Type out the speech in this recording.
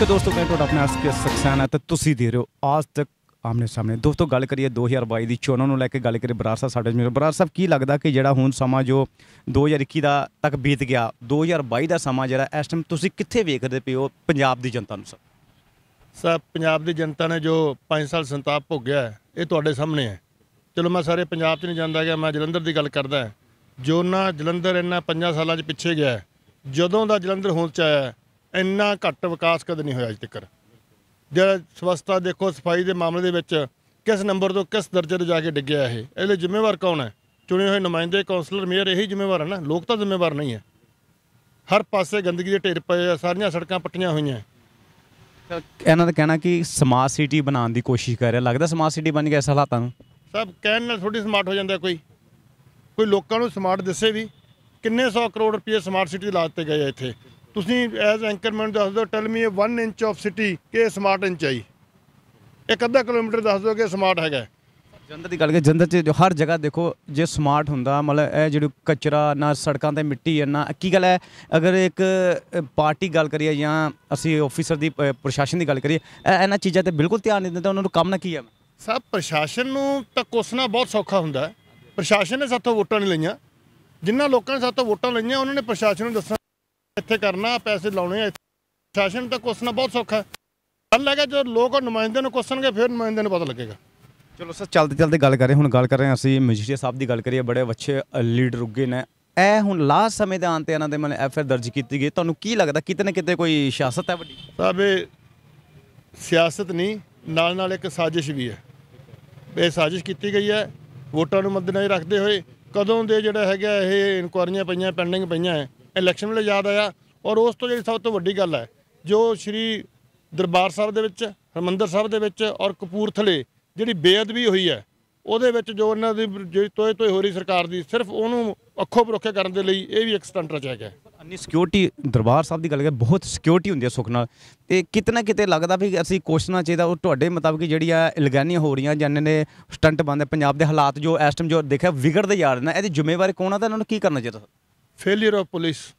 ਨਮਸਕਾਰ ਦੋਸਤੋ ਮੈਂ ਤੁਹਾਡਾ ਆਪਣਾ ਐਸਪੀਐਸ ਸਕਸੈਨਾ ਤੇ ਤੁਸੀਂ ਦੇ ਰਹੇ ਹੋ ਆਜ ਤੱਕ ਆਮਨੇ ਸਾਹਮਣੇ ਦੋਸਤੋ ਗੱਲ ਕਰੀਏ 2022 ਦੀ ਚੋਣਾਂ ਨੂੰ ਲੈ ਕੇ ਗੱਲ ਕਰੀਏ ਬਰਾੜ ਸਾਹਿਬ ਸਾਡੇ ਜਿਹੜੇ ਬਰਾੜ ਸਾਹਿਬ ਕੀ ਲੱਗਦਾ ਕਿ ਜਿਹੜਾ ਹੁਣ ਸਮਾਂ ਜੋ 2021 ਦਾ ਤੱਕ ਬੀਤ ਗਿਆ 2022 ਦਾ ਸਮਾਂ ਜਿਹੜਾ ਇਸ ਟਾਈਮ ਤੁਸੀਂ ਕਿੱਥੇ ਵੇਖਦੇ ਪਏ ਹੋ ਪੰਜਾਬ ਦੀ ਜਨਤਾ ਨੂੰ ਸਰ ਸਰ ਪੰਜਾਬ ਦੀ ਜਨਤਾ ਨੇ ਜੋ 5 ਸਾਲ ਸੰਤਾਪ ਭੋਗਿਆ ਹੈ ਇਹ ਤੁਹਾਡੇ ਸਾਹਮਣੇ ਹੈ ਚਲੋ ਮੈਂ ਸਾਰੇ ਪੰਜਾਬ 'ਚ ਨਹੀਂ ਜਾਂਦਾ ਗਿਆ ਮੈਂ ਜਲੰਧਰ ਦੀ ਗੱਲ ਕਰਦਾ ਜੋ ਨਾ ਜਲੰਧਰ ਇੰਨਾ 5 ਸਾਲਾਂ 'ਚ ਪਿੱਛੇ ਗਿਆ ਜਦੋਂ ਦਾ ਜਲੰਧਰ ਹੋਂਦ 'ਚ ਆਇਆ ਇੰਨਾ ਘੱਟ ਵਿਕਾਸ ਕਦੇ ਨਹੀਂ ਹੋਇਆ ਅਜ ਤੱਕ ਜਿਹੜਾ ਸਵਸਥਾ ਦੇਖੋ ਸਫਾਈ ਦੇ ਮਾਮਲੇ ਦੇ ਵਿੱਚ ਕਿਸ ਨੰਬਰ ਤੋਂ ਕਿਸ ਦਰਜੇ ਤੇ ਜਾ ਕੇ ਡਿੱਗਿਆ ਇਹ ਇਹਦੇ ਜ਼ਿੰਮੇਵਾਰ ਕੌਣ ਹੈ ਚੁਣੇ ਹੋਏ ਨੁਮਾਇੰਦੇ ਕਾਉਂਸਲਰ ਮੇਅਰ ਇਹੀ ਜ਼ਿੰਮੇਵਾਰ ਹਨ ਨਾ ਲੋਕ ਤਾਂ ਜ਼ਿੰਮੇਵਾਰ ਨਹੀਂ ਹੈ ਹਰ ਪਾਸੇ ਗੰਦਗੀ ਦੇ ਢੇਰ ਪਏ ਆ ਸਾਰੀਆਂ ਸੜਕਾਂ ਪੱਟੀਆਂ ਹੋਈਆਂ ਇਹਨਾਂ ਦਾ ਕਹਿਣਾ ਕਿ ਸਮਾਰਟ ਸਿਟੀ ਬਣਾਉਣ ਦੀ ਕੋਸ਼ਿਸ਼ ਕਰ ਰਿਹਾ ਲੱਗਦਾ ਸਮਾਰਟ ਸਿਟੀ ਬਣ ਗਿਆ ਇਸ ਹਾਲਾਤਾਂ ਨੂੰ ਸਭ ਕਹਿਣ ਨਾਲ ਥੋੜੀ ਸਮਾਰਟ ਹੋ ਜਾਂਦਾ ਕੋਈ ਕੋਈ ਲੋਕਾਂ ਨੂੰ ਸਮਾਰਟ ਦੱਸੇ ਵੀ ਕਿੰਨੇ 100 ਕਰੋੜ ਰੁਪਏ ਸਮਾਰਟ ਸਿਟੀ ਲਾ ਦਿੱਤੇ ਗਏ ਇੱਥੇ ਤੁਸੀਂ ਐਜ਼ ਐਂਕਰ ਮੈਨੂੰ ਦੱਸ ਦਿਓ tell me 1 inch of city ਕਿ ਸਮਾਰਟ ਇੰਚ ਆਈ ਇੱਕ ਅੱਧਾ ਕਿਲੋਮੀਟਰ ਦੱਸ ਦਿਓ ਕਿ ਸਮਾਰਟ ਹੈਗਾ ਜੰਦਰ ਦੀ ਗੱਲ ਕਿ ਜੰਦਰ 'ਚ ਹਰ ਜਗ੍ਹਾ ਦੇਖੋ ਜੇ ਸਮਾਰਟ ਹੁੰਦਾ ਮਤਲਬ ਇਹ ਜਿਹੜਾ ਕਚਰਾ ਨਾ ਸੜਕਾਂ ਤੇ ਮਿੱਟੀ ਹੈ ਨਾ ਕੀ ਗੱਲ ਹੈ ਅਗਰ ਇੱਕ ਪਾਰਟੀ ਗੱਲ ਕਰੀਏ ਜਾਂ ਅਸੀਂ ਆਫੀਸਰ ਦੀ ਪ੍ਰਸ਼ਾਸਨ ਦੀ ਗੱਲ ਕਰੀਏ ਇਹਨਾਂ ਚੀਜ਼ਾਂ ਤੇ ਬਿਲਕੁਲ ਧਿਆਨ ਨਹੀਂ ਦਿੰਦਾ ਉਹਨਾਂ ਨੂੰ ਕੰਮ ਨਾ ਕੀ ਹੈ ਸਭ ਪ੍ਰਸ਼ਾਸਨ ਨੂੰ ਤਾਂ ਕੋਸਣਾ ਬਹੁਤ ਸੌਖਾ ਹੁੰਦਾ ਪ੍ਰਸ਼ਾਸਨ ਨੇ ਸਾਥੋਂ ਵੋਟਾਂ ਨਹੀਂ ਲਈਆਂ ਜਿਨ੍ਹਾਂ ਲੋਕਾਂ ਨੇ ਸਾਥੋਂ ਵੋਟਾਂ ਲਈਆਂ ਉਹਨਾਂ ਨੇ ਪ੍ਰਸ਼ਾਸਨ ਨੂੰ ਦੱਸਣਾ ਇੱਥੇ ਕਰਨਾ ਪੈਸੇ ਲਾਉਣੇ ਆ ਸ਼ਾਸਨ ਤਾਂ ਨਾ ਬਹੁਤ ਸੌਖਾ ਗੱਲ ਹੈਗਾ ਜੋ ਲੋਕ ਨੁਮਾਇੰਦੇ ਨੂੰ ਕੁਸਣਗੇ ਫਿਰ ਨੁਮਾਇੰਦੇ ਨੂੰ ਪਤਾ ਲੱਗੇਗਾ ਚਲੋ ਸਰ ਚਲਦੇ ਚਲਦੇ ਗੱਲ ਕਰ ਰਹੇ ਹੁਣ ਗੱਲ ਕਰ ਰਹੇ ਅਸੀਂ ਮਜੀਠੀਆ ਸਾਹਿਬ ਦੀ ਗੱਲ ਕਰੀਏ ਬੜੇ ਅੱਛੇ ਲੀਡਰ ਉੱਗੇ ਨੇ ਇਹ ਹੁਣ ਲਾਸਟ ਸਮੇਂ ਦੇ ਆਂਤੇ ਇਹਨਾਂ ਦੇ ਮਨ ਐਫਆਰ ਦਰਜ ਕੀਤੀ ਗਈ ਤੁਹਾਨੂੰ ਕੀ ਲੱਗਦਾ ਕਿਤੇ ਨਾ ਕਿਤੇ ਕੋਈ ਸਿਆਸਤ ਹੈ ਵੱਡੀ ਸਾਹਿਬ ਸਿਆਸਤ ਨਹੀਂ ਨਾਲ ਨਾਲ ਇੱਕ ਸਾਜ਼ਿਸ਼ ਵੀ ਹੈ ਇਹ ਸਾਜ਼ਿਸ਼ ਕੀਤੀ ਗਈ ਹੈ ਵੋਟਾਂ ਨੂੰ ਮੱਦੇਨਜ਼ਰ ਰੱਖਦੇ ਹੋਏ ਕਦੋਂ ਦੇ ਜਿਹੜਾ ਹੈਗਾ ਇਹ ਇਨਕੁਆਰੀਆਂ ਪਈਆਂ ਪੈਂਡਿੰਗ ਪਈਆਂ ਇਲੈਕਸ਼ਨ ਵੇਲੇ ਯਾਦ ਆਇਆ ਔਰ ਉਸ ਤੋਂ ਜਿਹੜੀ ਸਭ ਤੋਂ ਵੱਡੀ ਗੱਲ ਹੈ ਜੋ ਸ਼੍ਰੀ ਦਰਬਾਰ ਸਾਹਿਬ ਦੇ ਵਿੱਚ ਹਰਮੰਦਰ ਸਾਹਿਬ ਦੇ ਵਿੱਚ ਔਰ ਕਪੂਰਥਲੇ ਜਿਹੜੀ ਬੇਅਦਬੀ ਹੋਈ ਹੈ ਉਹਦੇ ਵਿੱਚ ਜੋ ਇਹਨਾਂ ਦੀ ਜਿਹੜੀ ਤੋਏ ਤੋਏ ਹੋ ਰਹੀ ਸਰਕਾਰ ਦੀ ਸਿਰਫ ਉਹਨੂੰ ਅੱਖੋਂ ਪਰੋਖੇ ਕਰਨ ਦੇ ਲਈ ਇਹ ਵੀ ਇੱਕ ਸਟੰਟ ਰਚਿਆ ਗਿਆ ਅੰਨੀ ਸਿਕਿਉਰਿਟੀ ਦਰਬਾਰ ਸਾਹਿਬ ਦੀ ਗੱਲ ਕਰ ਬਹੁਤ ਸਿਕਿਉਰਿਟੀ ਹੁੰਦੀ ਹੈ ਸੁਖ ਨਾਲ ਤੇ ਕਿਤਨਾ ਕਿਤੇ ਲੱਗਦਾ ਵੀ ਅਸੀਂ ਕੋਸ਼ਣਾ ਚਾਹੀਦਾ ਉਹ ਤੁਹਾਡੇ ਮੁਤਾਬਕ ਜਿਹੜੀ ਆ ਇਲਗਾਨੀਆਂ ਹੋ ਰਹੀਆਂ ਜਾਂ ਨੇ ਸਟੰਟ ਬੰਦੇ ਪੰਜਾਬ ਦੇ ਹਾਲਾਤ ਜੋ ਇਸ ਟਾਈਮ ਜੋ ਦੇਖਿਆ ਵਿਗੜਦੇ ਜਾ ਰਹੇ ਨੇ ਇਹਦੀ ਜ਼ਿੰਮੇਵਾਰੀ ਕੌਣ ਆ ਤਾਂ ਇਹਨਾਂ ਨੂੰ ਕੀ ਕਰਨਾ ਚਾਹੀਦਾ failure of police